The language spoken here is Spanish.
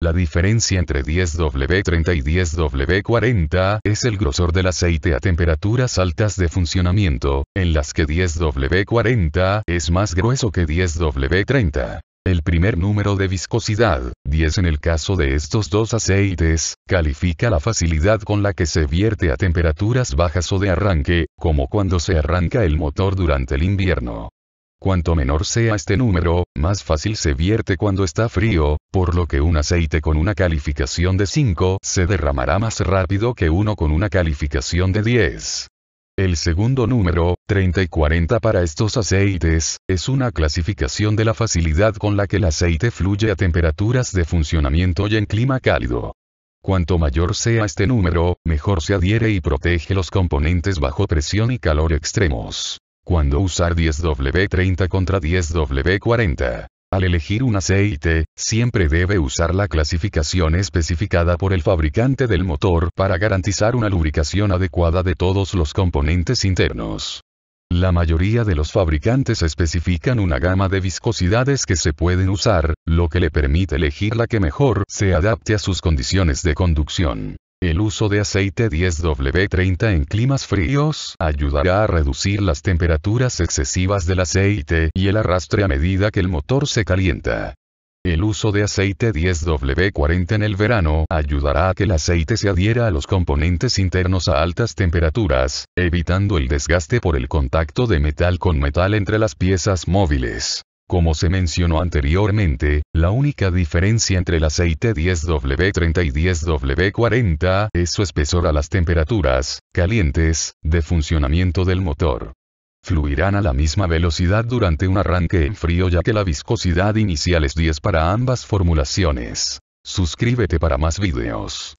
La diferencia entre 10W30 y 10W40 es el grosor del aceite a temperaturas altas de funcionamiento, en las que 10W40 es más grueso que 10W30. El primer número de viscosidad, 10 en el caso de estos dos aceites, califica la facilidad con la que se vierte a temperaturas bajas o de arranque, como cuando se arranca el motor durante el invierno. Cuanto menor sea este número, más fácil se vierte cuando está frío, por lo que un aceite con una calificación de 5 se derramará más rápido que uno con una calificación de 10. El segundo número, 30 y 40 para estos aceites, es una clasificación de la facilidad con la que el aceite fluye a temperaturas de funcionamiento y en clima cálido. Cuanto mayor sea este número, mejor se adhiere y protege los componentes bajo presión y calor extremos cuando usar 10W30 contra 10W40. Al elegir un aceite, siempre debe usar la clasificación especificada por el fabricante del motor para garantizar una lubricación adecuada de todos los componentes internos. La mayoría de los fabricantes especifican una gama de viscosidades que se pueden usar, lo que le permite elegir la que mejor se adapte a sus condiciones de conducción. El uso de aceite 10W30 en climas fríos ayudará a reducir las temperaturas excesivas del aceite y el arrastre a medida que el motor se calienta. El uso de aceite 10W40 en el verano ayudará a que el aceite se adhiera a los componentes internos a altas temperaturas, evitando el desgaste por el contacto de metal con metal entre las piezas móviles. Como se mencionó anteriormente, la única diferencia entre el aceite 10W30 y 10W40 es su espesor a las temperaturas, calientes, de funcionamiento del motor. Fluirán a la misma velocidad durante un arranque en frío ya que la viscosidad inicial es 10 para ambas formulaciones. Suscríbete para más videos.